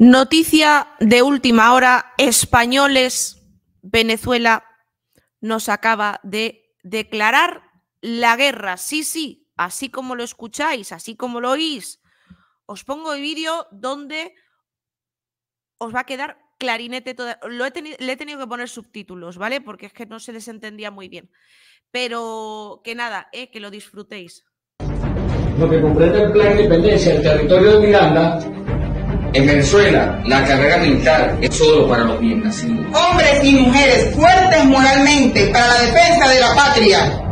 Noticia de última hora, españoles, Venezuela nos acaba de declarar la guerra. Sí, sí, así como lo escucháis, así como lo oís. Os pongo el vídeo donde os va a quedar clarinete todo. Lo he le he tenido que poner subtítulos, ¿vale? Porque es que no se les entendía muy bien. Pero que nada, eh, que lo disfrutéis. Lo que comprende el plan independencia el territorio de Miranda en Venezuela, la carrera militar es solo para los bien nacidos. Hombres y mujeres fuertes moralmente para la defensa de la patria.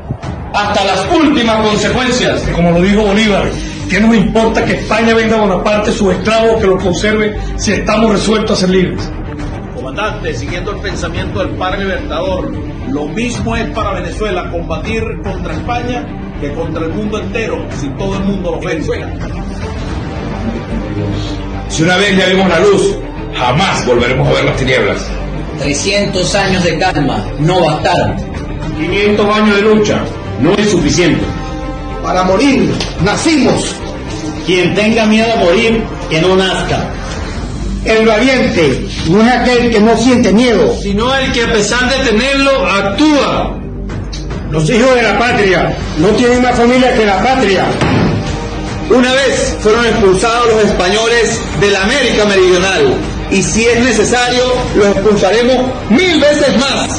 Hasta las últimas consecuencias. Como lo dijo Bolívar, ¿qué nos importa que España venga a Bonaparte, su esclavos, que lo conserve, si estamos resueltos a ser libres? Comandante, siguiendo el pensamiento del Padre Libertador, lo mismo es para Venezuela combatir contra España que contra el mundo entero, si todo el mundo lo vence. Si una vez le vemos la luz, jamás volveremos a ver las tinieblas. 300 años de calma no bastaron. 500 años de lucha no es suficiente. Para morir, nacimos. Quien tenga miedo a morir, que no nazca. El valiente no es aquel que no siente miedo, sino el que a pesar de tenerlo, actúa. Los hijos de la patria no tienen más familia que la patria. Una vez fueron expulsados los españoles de la América Meridional y si es necesario los expulsaremos mil veces más.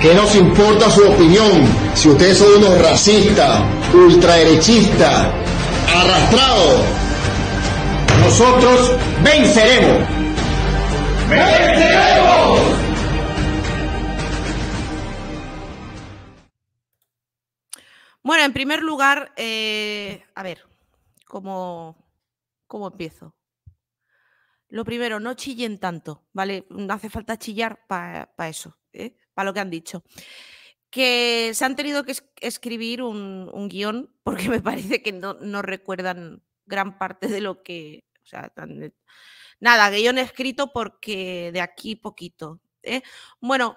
¿Qué nos importa su opinión si ustedes son unos racistas, ultraderechistas, arrastrados? Nosotros venceremos. ¡Venceremos! Bueno, en primer lugar, eh, a ver, cómo, cómo empiezo. Lo primero, no chillen tanto, ¿vale? No hace falta chillar para eso, ¿eh? para lo que han dicho. Que se han tenido que escribir un, guión porque me parece que no, recuerdan gran parte de lo que... O sea, nada, guión escrito porque de aquí poquito. ¿eh? Bueno,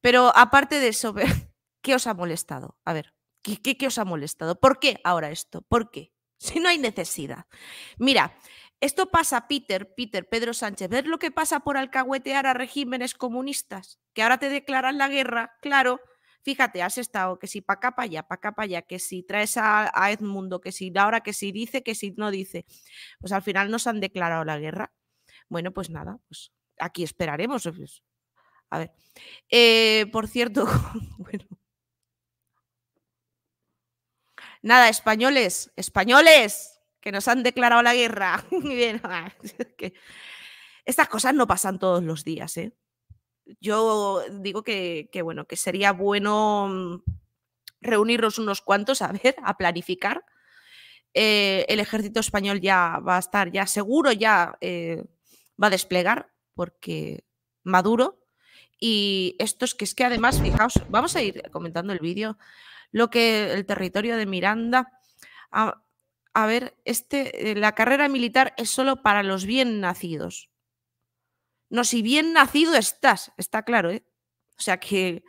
pero aparte de eso, ¿qué os ha molestado? A ver, qué os ha molestado? ¿Por qué ahora esto? ¿Por qué? si no hay necesidad. Mira, esto pasa, Peter, Peter, Pedro Sánchez, ¿ves lo que pasa por alcahuetear a regímenes comunistas? Que ahora te declaran la guerra, claro. Fíjate, has estado que si pa' acá, para allá, pa' acá, para allá, que si traes a, Edmundo, que si ahora, que si dice, que si no dice. Pues al final nos han declarado la guerra. Bueno, pues nada, pues aquí esperaremos. A ver, eh, por cierto, bueno, Nada, españoles, españoles, que nos han declarado la guerra. estas cosas no pasan todos los días, ¿eh? Yo digo que, bueno, que sería bueno mm, reunirnos unos cuantos, a ver, a planificar. Eh, el ejército español ya va a estar, ya seguro, ya eh, va a desplegar, porque Maduro y estos que es que además, fijaos, vamos a ir comentando el vídeo lo que el territorio de Miranda. A, ver, este, eh, la carrera militar es solo para los bien nacidos. No, si bien nacido estás, está claro, ¿eh? O sea que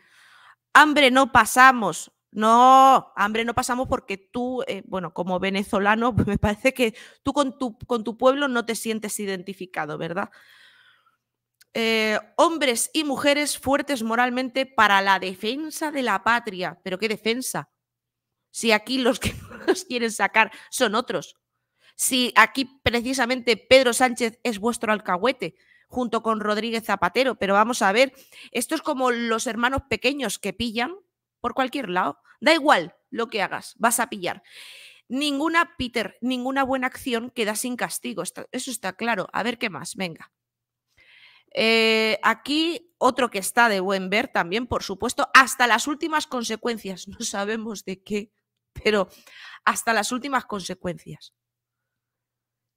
hambre no pasamos, no, hambre no pasamos porque tú, eh, bueno, como venezolano, me parece que tú con tu, con tu pueblo no te sientes identificado, ¿verdad? Eh, hombres y mujeres fuertes moralmente para la defensa de la patria. Pero ¿qué defensa? Si aquí los que nos quieren sacar son otros. Si aquí precisamente Pedro Sánchez es vuestro alcahuete junto con Rodríguez Zapatero. Pero vamos a ver, esto es como los hermanos pequeños que pillan por cualquier lado. Da igual lo que hagas, vas a pillar. Ninguna, Peter, ninguna buena acción queda sin castigo. Eso está claro. A ver qué más, venga. Eh, aquí otro que está de buen ver también, por supuesto, hasta las últimas consecuencias. No sabemos de qué, pero hasta las últimas consecuencias.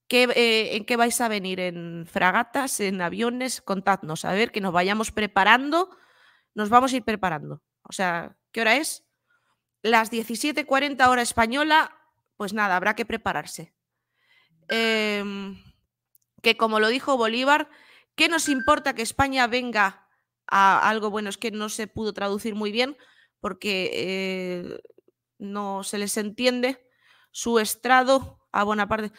Eh, ¿En qué vais a venir? ¿En fragatas? ¿En aviones? Contadnos, a ver, que nos vayamos preparando. Nos vamos a ir preparando. O sea, ¿qué hora es? Las 17.40 hora española. Pues nada, habrá que prepararse. Em, que como lo dijo Bolívar, ¿Qué nos importa que España venga a algo bueno? Es que no se pudo traducir muy bien porque eh, no se les entiende su estrado a Bonaparte.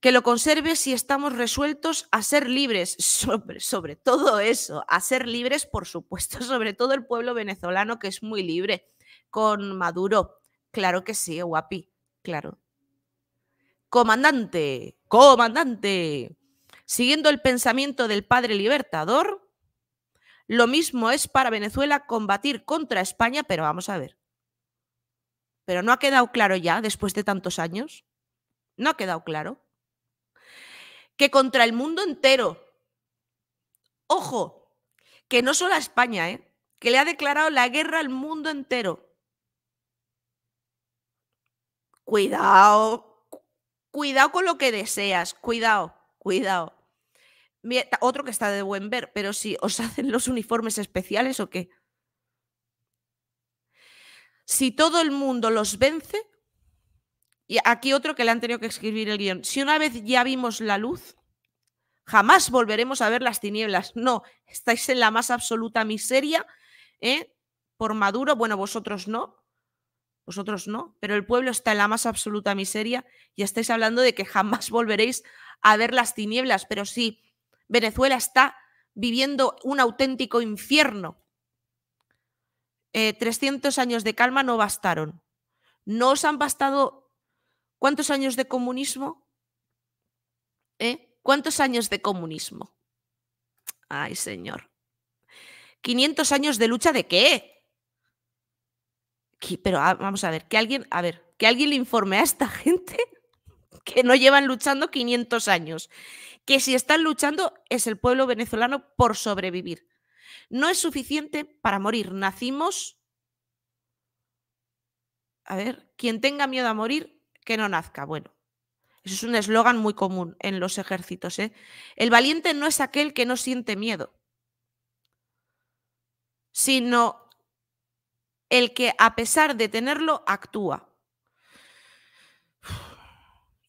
Que lo conserve si estamos resueltos a ser libres. Sobre, sobre todo eso, a ser libres, por supuesto, sobre todo el pueblo venezolano que es muy libre con Maduro. Claro que sí, guapi, claro. Comandante, comandante. Siguiendo el pensamiento del padre libertador, lo mismo es para Venezuela combatir contra España, pero vamos a ver. Pero no ha quedado claro ya, después de tantos años, no ha quedado claro, que contra el mundo entero, ojo, que no solo a España, ¿eh? que le ha declarado la guerra al mundo entero. Cuidado, cuidado con lo que deseas, cuidado, cuidado. Otro que está de buen ver, pero si os hacen los uniformes especiales o qué. Si todo el mundo los vence, y aquí otro que le han tenido que escribir el guión, si una vez ya vimos la luz, jamás volveremos a ver las tinieblas. No, estáis en la más absoluta miseria, ¿eh? Por Maduro, bueno, vosotros no, vosotros no, pero el pueblo está en la más absoluta miseria y estáis hablando de que jamás volveréis a ver las tinieblas, pero sí Venezuela está viviendo un auténtico infierno. 300 eh, años de calma no bastaron. ¿No os han bastado cuántos años de comunismo? ¿Eh? ¿Cuántos años de comunismo? Ay, señor. 500 años de lucha de qué? Pero ah, vamos a ver, que alguien, a ver, que alguien le informe a esta gente que no llevan luchando 500 años que si están luchando es el pueblo venezolano por sobrevivir. No es suficiente para morir. Nacimos... A ver, quien tenga miedo a morir, que no nazca. Bueno, eso es un eslogan muy común en los ejércitos. ¿eh? El valiente no es aquel que no siente miedo, sino el que a pesar de tenerlo actúa.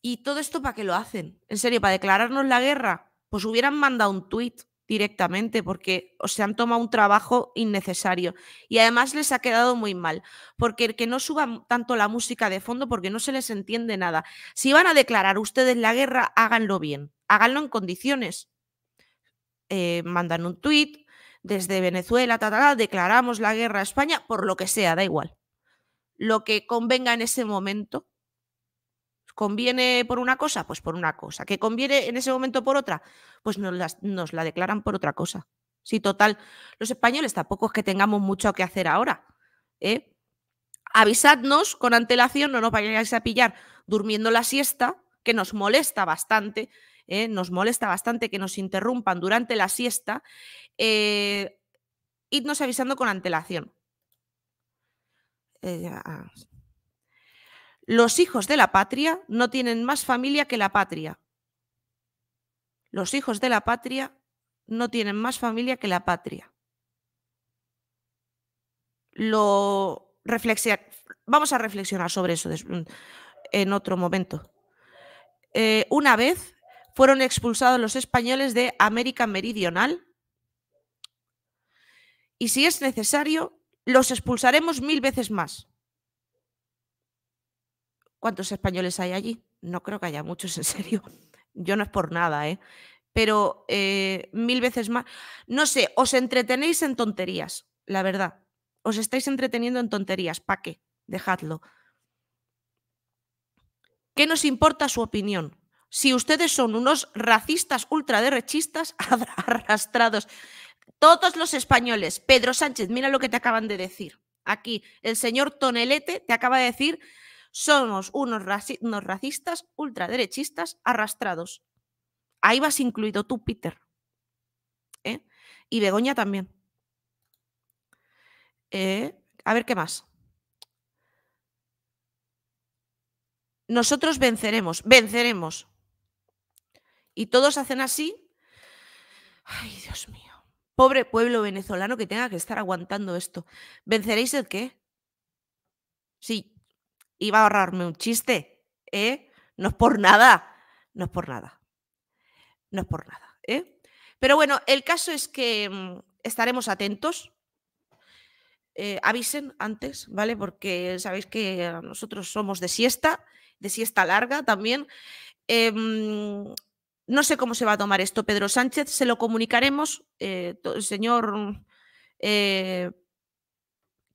¿Y todo esto para qué lo hacen? En serio, para declararnos la guerra, pues hubieran mandado un tuit directamente porque se han tomado un trabajo innecesario y además les ha quedado muy mal porque el que no suba tanto la música de fondo porque no se les entiende nada. Si van a declarar ustedes la guerra, háganlo bien, háganlo en condiciones. Eh, mandan un tuit desde Venezuela, ta, declaramos la guerra a España por lo que sea, da igual. Lo que convenga en ese momento ¿Conviene por una cosa? Pues por una cosa. ¿Que conviene en ese momento por otra? Pues nos la, declaran por otra cosa. Sí, total. Los españoles tampoco es que tengamos mucho que hacer ahora. ¿eh? Avisadnos con antelación, no nos vayáis a pillar durmiendo la siesta, que nos molesta bastante, ¿eh? nos molesta bastante que nos interrumpan durante la siesta. Eh, idnos avisando con antelación. Eh, ah, los hijos de la patria no tienen más familia que la patria. Los hijos de la patria no tienen más familia que la patria. Lo Vamos a reflexionar sobre eso mm, en otro momento. Eh, una vez fueron expulsados los españoles de América Meridional y si es necesario, los expulsaremos mil veces más. ¿Cuántos españoles hay allí? No creo que haya muchos, en serio. Yo no es por nada, ¿eh? Pero eh, mil veces más. No sé, os entretenéis en tonterías, la verdad. Os estáis entreteniendo en tonterías. ¿Para qué? Dejadlo. ¿Qué nos importa su opinión? Si ustedes son unos racistas ultraderechistas arrastrados. Todos los españoles, Pedro Sánchez, mira lo que te acaban de decir. Aquí, el señor Tonelete te acaba de decir somos unos, racistas ultraderechistas arrastrados. Ahí vas incluido tú, Peter. ¿eh? Y Begoña también. Eh, a ver qué más. Nosotros venceremos, venceremos. Y todos hacen así. Ay, Dios mío. Pobre pueblo venezolano que tenga que estar aguantando esto. ¿Venceréis el qué? Sí, iba a ahorrarme un chiste, ¿eh? No es por nada, no es por nada, no es por nada, ¿eh? Pero bueno, el caso es que mm, estaremos atentos. Eh, avisen antes, ¿vale? Porque sabéis que ah, nosotros somos de siesta, de siesta larga también. Eh, mm, no sé cómo se va a tomar esto, Pedro Sánchez. Se lo comunicaremos, eh, señor mm, eh,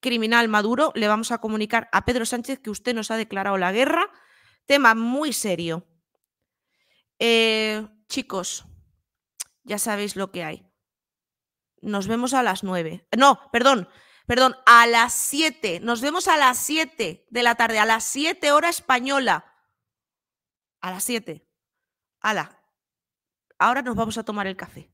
criminal Maduro, le vamos a comunicar a Pedro Sánchez que usted nos ha declarado la guerra. Tema muy serio. Eh, chicos, ya sabéis lo que hay. Nos vemos a las nueve. No, perdón, perdón, a las siete. Nos vemos a las siete de la tarde, a las siete hora española. A las siete. Ala. Ahora nos vamos a tomar el café.